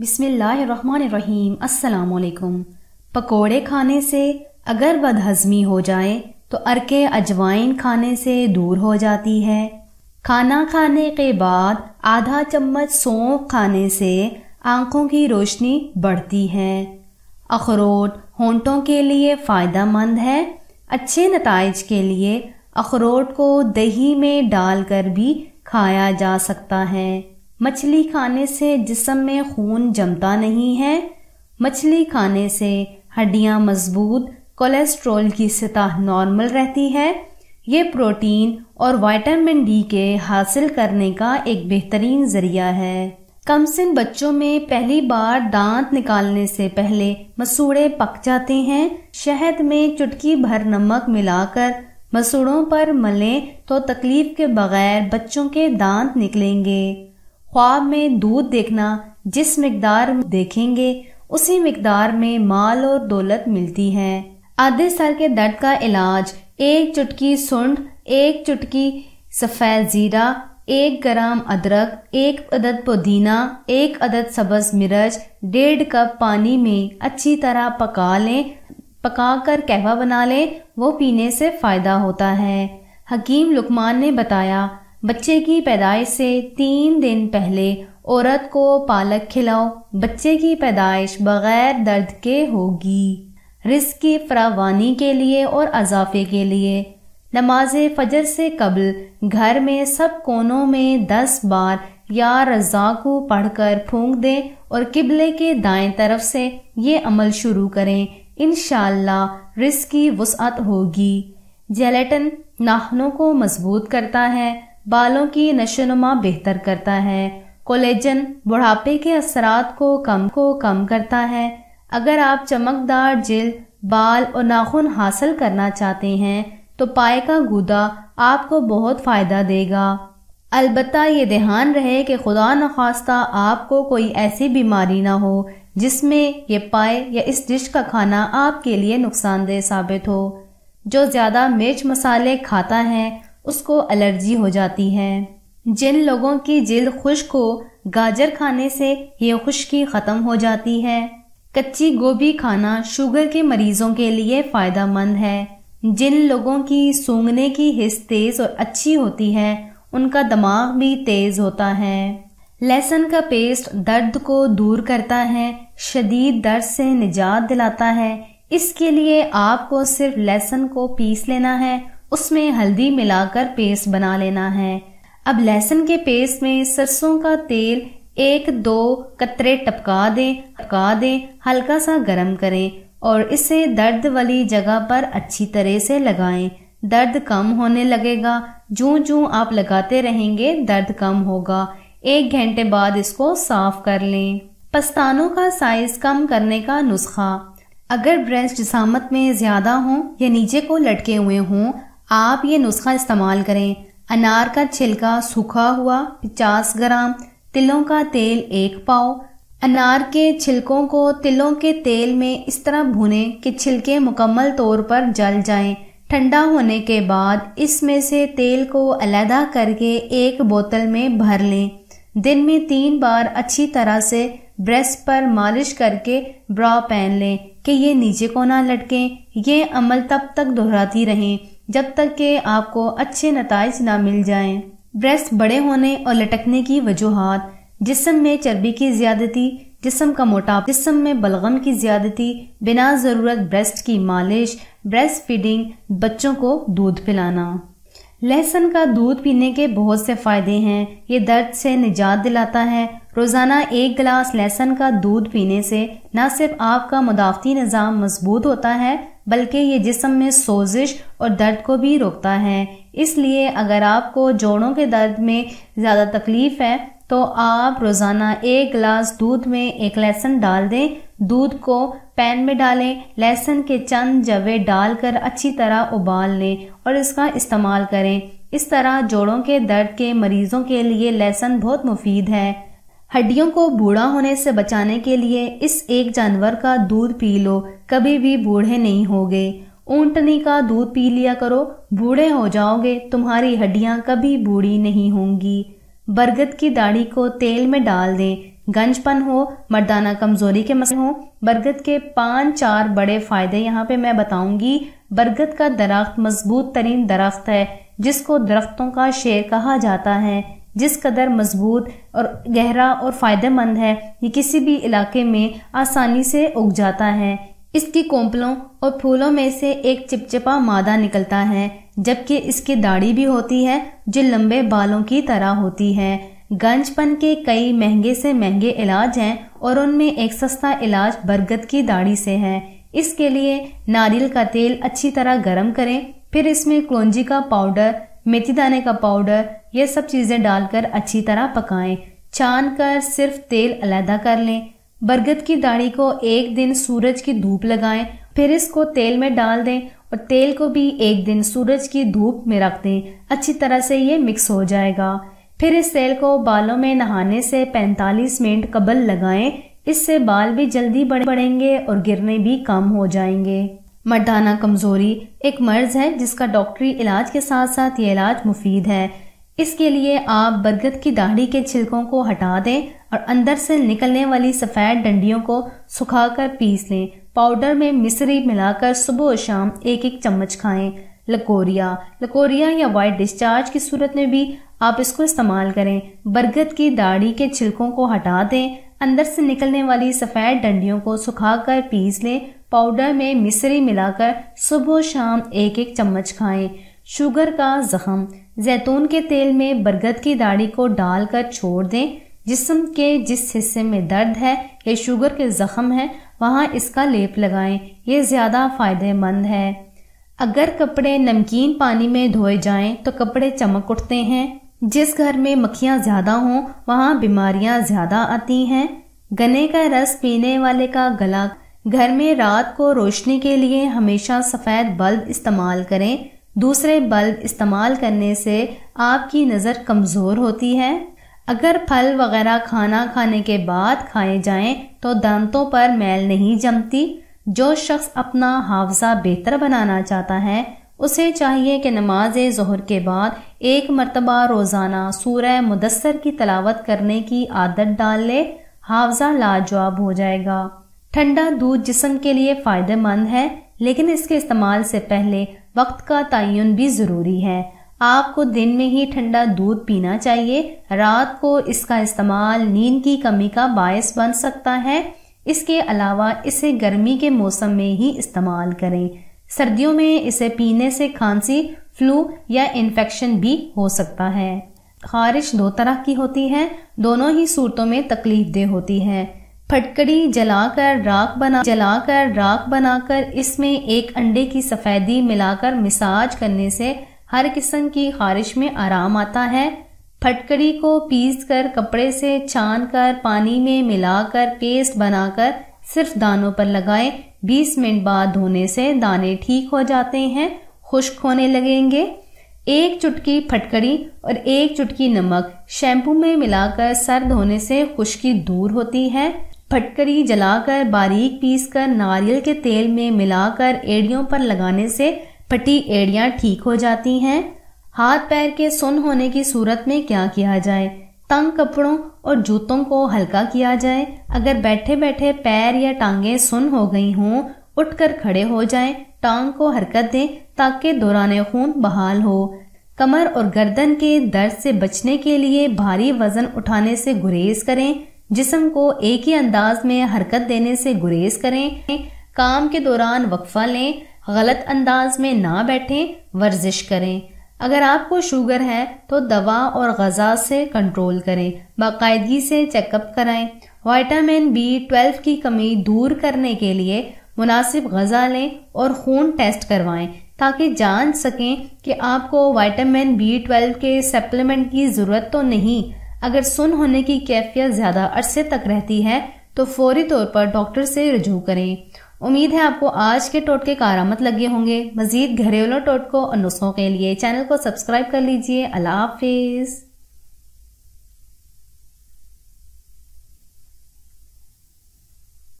बिसमीम् असलकुम पकोड़े खाने से अगर बदहजमी हो जाए तो अरके अजवाइन खाने से दूर हो जाती है खाना खाने के बाद आधा चम्मच सौंफ खाने से आंखों की रोशनी बढ़ती है अखरोट होंठों के लिए फ़ायदा मंद है अच्छे नतज के लिए अखरोट को दही में डालकर भी खाया जा सकता है मछली खाने से जिसम में खून जमता नहीं है मछली खाने से हड्डियां मजबूत कोलेस्ट्रॉल की सतह नॉर्मल रहती है ये प्रोटीन और वाइटामिन डी के हासिल करने का एक बेहतरीन जरिया है कम सिन बच्चों में पहली बार दांत निकालने से पहले मसूड़े पक जाते हैं शहद में चुटकी भर नमक मिलाकर मसूड़ों पर मलें तो तकलीफ के बगैर बच्चों के दांत निकलेंगे ख्वाब में दूध देखना जिस मकदार देखेंगे उसी मकदार में माल और दौलत मिलती है आधे सर के दर्द का इलाज एक चुटकी सुंड एक चुटकी सफ़ेद ज़ीरा एक ग्राम अदरक एक अदद पुदीना एक अदद सब्ज मिर्च डेढ़ कप पानी में अच्छी तरह पका लें पका कर कहवा बना लें वो पीने से फ़ायदा होता है हकीम लुकमान ने बताया बच्चे की पैदाइश से तीन दिन पहले औरत को पालक खिलाओ बच्चे की पैदाइश बगैर दर्द के होगी रिस्क की फरावानी के लिए और अजाफे के लिए नमाज फजर से कबल घर में सब कोनों में दस बार या रजाकू पढ़कर फूंक दें और किबले के दाएं तरफ से ये अमल शुरू करें इन रिस्क की वसअत होगी जेलेटन नाहनों को मजबूत करता है बालों की नशोनुमा बेहतर करता है कोलेजन बुढ़ापे के असरात को कम को कम करता है अगर आप चमकदार जिल बाल और नाखून हासिल करना चाहते हैं तो पाए का गूदा आपको बहुत फ़ायदा देगा अलबत् ये ध्यान रहे कि खुदा नखास्ता आपको कोई ऐसी बीमारी ना हो जिसमें ये पाए या इस डिश का खाना आपके लिए नुकसानदेह साबित हो जो ज़्यादा मिर्च मसाले खाता है उसको एलर्जी हो जाती है जिन लोगों की जल्द खुश्क हो गाजर खाने से ये खुश्की ख़त्म हो जाती है कच्ची गोभी खाना शुगर के मरीजों के लिए फ़ायदा मंद है जिन लोगों की सूंघने की हिस्स तेज़ और अच्छी होती है उनका दिमाग भी तेज़ होता है लहसुन का पेस्ट दर्द को दूर करता है शदीद दर्द से निजात दिलाता है इसके लिए आपको सिर्फ लहसुन को पीस लेना है उसमें हल्दी मिलाकर पेस्ट बना लेना है अब लहसुन के पेस्ट में सरसों का तेल एक दो कतरे टपका दें टपका दें हल्का सा गर्म करें और इसे दर्द वाली जगह पर अच्छी तरह से लगाएं दर्द कम होने लगेगा जो जो आप लगाते रहेंगे दर्द कम होगा एक घंटे बाद इसको साफ कर लें पस्तानों का साइज कम करने का नुस्खा अगर ब्रेस्ट जिसामत में ज्यादा हो या नीचे को लटके हुए हों आप ये नुस्खा इस्तेमाल करें अनार का छिलका सूखा हुआ पचास ग्राम तिलों का तेल एक पाव अनार के छिलकों को तिलों के तेल में इस तरह भुने कि छिलके मुकम्मल तौर पर जल जाएं। ठंडा होने के बाद इसमें से तेल को अलहदा करके एक बोतल में भर लें दिन में तीन बार अच्छी तरह से ब्रेस्ट पर मालिश करके ब्रा पहन लें कि ये नीचे को ना लटकें ये अमल तब तक दोहराती रहें जब तक कि आपको अच्छे नतज ना मिल जाएं। ब्रेस्ट बड़े होने और लटकने की वजूहत जिसम में चर्बी की ज्यादती जिसम का मोटापा जिसम में बलगम की ज्यादती बिना ज़रूरत ब्रेस्ट की मालिश ब्रेस्ट फीडिंग बच्चों को दूध पिलाना लहसुन का दूध पीने के बहुत से फ़ायदे हैं ये दर्द से निजात दिलाता है रोज़ाना एक गिलास लहसुन का दूध पीने से न सिर्फ आपका मुदाफ़ती निज़ाम मजबूत होता है बल्कि ये जिसम में सोजिश और दर्द को भी रोकता है इसलिए अगर आपको जोड़ों के दर्द में ज़्यादा तकलीफ़ है तो आप रोज़ाना एक गिलास दूध में एक लहसुन डाल दें दूध को पैन में डालें लहसुन के चंद जवे डालकर अच्छी तरह उबाल लें और इसका इस्तेमाल करें इस तरह जोड़ों के दर्द के मरीजों के लिए लहसुन बहुत मुफीद है हड्डियों को बूढ़ा होने से बचाने के लिए इस एक जानवर का दूध पी लो कभी भी बूढ़े नहीं होगे ऊंटनी का दूध पी लिया करो बूढ़े हो जाओगे तुम्हारी हड्डियां कभी बूढ़ी नहीं होंगी बरगद की दाढ़ी को तेल में डाल दें गंजपन हो मर्दाना कमजोरी के मसले हो बरगद के पांच चार बड़े फायदे यहाँ पे मैं बताऊंगी बरगद का दरख्त मजबूत तरीन दरख्त है जिसको दरख्तों का शेर कहा जाता है जिस कदर मजबूत और गहरा और फायदेमंद है ये किसी भी इलाके में आसानी से उग जाता है इसकी कोंपलों और फूलों में से एक चिपचिपा मादा निकलता है जबकि इसकी दाढ़ी भी होती है जो लंबे बालों की तरह होती है गंजपन के कई महंगे से महंगे इलाज हैं और उनमें एक सस्ता इलाज बरगद की दाढ़ी से है इसके लिए नारियल का तेल अच्छी तरह गर्म करें फिर इसमें क्लोंजी का पाउडर मेथी दाने का पाउडर ये सब चीज़ें डालकर अच्छी तरह पकाएं छान कर सिर्फ तेल अलहदा कर लें बरगद की दाढ़ी को एक दिन सूरज की धूप लगाएं फिर इसको तेल में डाल दें और तेल को भी एक दिन सूरज की धूप में रख दें अच्छी तरह से ये मिक्स हो जाएगा फिर इस तेल को बालों में नहाने से 45 मिनट कबल लगाएं इससे बाल भी जल्दी बढ़ बढ़ेंगे और गिरने भी कम हो जाएंगे मर्दाना कमजोरी एक मर्ज है जिसका डॉक्टरी इलाज के साथ साथ ये इलाज मुफीद है इसके लिए आप बरगद की दाढ़ी के छिलकों को हटा दें और अंदर से निकलने वाली सफ़ेद डंडियों को सुखाकर पीस लें पाउडर में मिश्री मिलाकर सुबह और शाम एक एक चम्मच खाएं लकोरिया लकोरिया या वाइट डिस्चार्ज की सूरत में भी आप इसको इस्तेमाल करें बरगद की दाढ़ी के छिलकों को हटा दें अंदर से निकलने वाली सफ़ेद डंडियों को सुखाकर पीस लें पाउडर में मिश्री मिलाकर सुबह शाम एक एक चम्मच खाएं शुगर का जख्म जैतून के तेल में बरगद की दाढ़ी को डालकर छोड़ दें जिसम के जिस हिस्से में दर्द है या शुगर के जख्म है वहाँ इसका लेप लगाएं ये ज़्यादा फ़ायदेमंद है अगर कपड़े नमकीन पानी में धोए जाएं तो कपड़े चमक उठते हैं जिस घर में मक्खियाँ ज़्यादा हों वहाँ बीमारियाँ ज़्यादा आती हैं गन्ने का रस पीने वाले का गला घर में रात को रोशनी के लिए हमेशा सफ़ेद बल्ब इस्तेमाल करें दूसरे बल्ब इस्तेमाल करने से आपकी नज़र कमज़ोर होती है अगर फल वगैरह खाना खाने के बाद खाए जाएं तो दांतों पर मैल नहीं जमती जो शख्स अपना हाफजा बेहतर बनाना चाहता है उसे चाहिए कि नमाज जहर के बाद एक मरतबा रोज़ाना सूरह मुदसर की तलावत करने की आदत डाल ले हाफजा लाजवाब हो जाएगा ठंडा दूध जिसम के लिए फ़ायदेमंद है लेकिन इसके इस्तेमाल से पहले वक्त का तयन भी ज़रूरी है आपको दिन में ही ठंडा दूध पीना चाहिए रात को इसका इस्तेमाल नींद की कमी का बायस बन सकता है इसके अलावा इसे गर्मी के मौसम में ही इस्तेमाल करें सर्दियों में इसे पीने से खांसी फ्लू या इन्फेक्शन भी हो सकता है खारिश दो तरह की होती है दोनों ही सूरतों में तकलीफ देह होती है फटकड़ी जलाकर राख बना जलाकर राख बनाकर इसमें एक अंडे की सफेदी मिलाकर मिसाज करने से हर किस्म की खारिश में आराम आता है फटकड़ी को पीस कर कपड़े से छान कर पानी में मिलाकर पेस्ट बनाकर सिर्फ दानों पर लगाएं 20 मिनट बाद धोने से दाने ठीक हो जाते हैं खुश्क होने लगेंगे एक चुटकी फटकड़ी और एक चुटकी नमक शैम्पू में मिलाकर सर धोने से खुश्की दूर होती है फटकड़ी जलाकर बारीक पीसकर नारियल के तेल में मिलाकर एड़ियों पर लगाने से फटी एड़ियां ठीक हो जाती हैं हाथ पैर के सुन होने की सूरत में क्या किया जाए तंग कपड़ों और जूतों को हल्का किया जाए अगर बैठे बैठे पैर या टांगे सुन हो गई हों उठकर खड़े हो जाए टांग को हरकत दें ताकि दौरान खून बहाल हो कमर और गर्दन के दर्द से बचने के लिए भारी वजन उठाने से गुरेज करें जिसम को एक ही अंदाज में हरकत देने से गुरेज करें काम के दौरान वक्फा लें गलत अंदाज में ना बैठें वर्जिश करें अगर आपको शुगर है तो दवा और गज़ा से कंट्रोल करें बाकायदगी से चेकअप कराएं वाइटामिन बी ट्वेल्व की कमी दूर करने के लिए मुनासिब गज़ा लें और खून टेस्ट करवाएं ताकि जान सकें कि आपको वाइटामिन बी ट्वेल्व के सप्लीमेंट की ज़रूरत तो नहीं अगर सुन होने की कैफियत ज़्यादा अरसे तक रहती है तो फौरी तौर पर डॉक्टर से रजू करें उम्मीद है आपको आज के टोटके कारामत लगे होंगे मजीद घरेलू टोटकों और नुस्खों के लिए चैनल को सब्सक्राइब कर लीजिए अल्लाह हाफिज़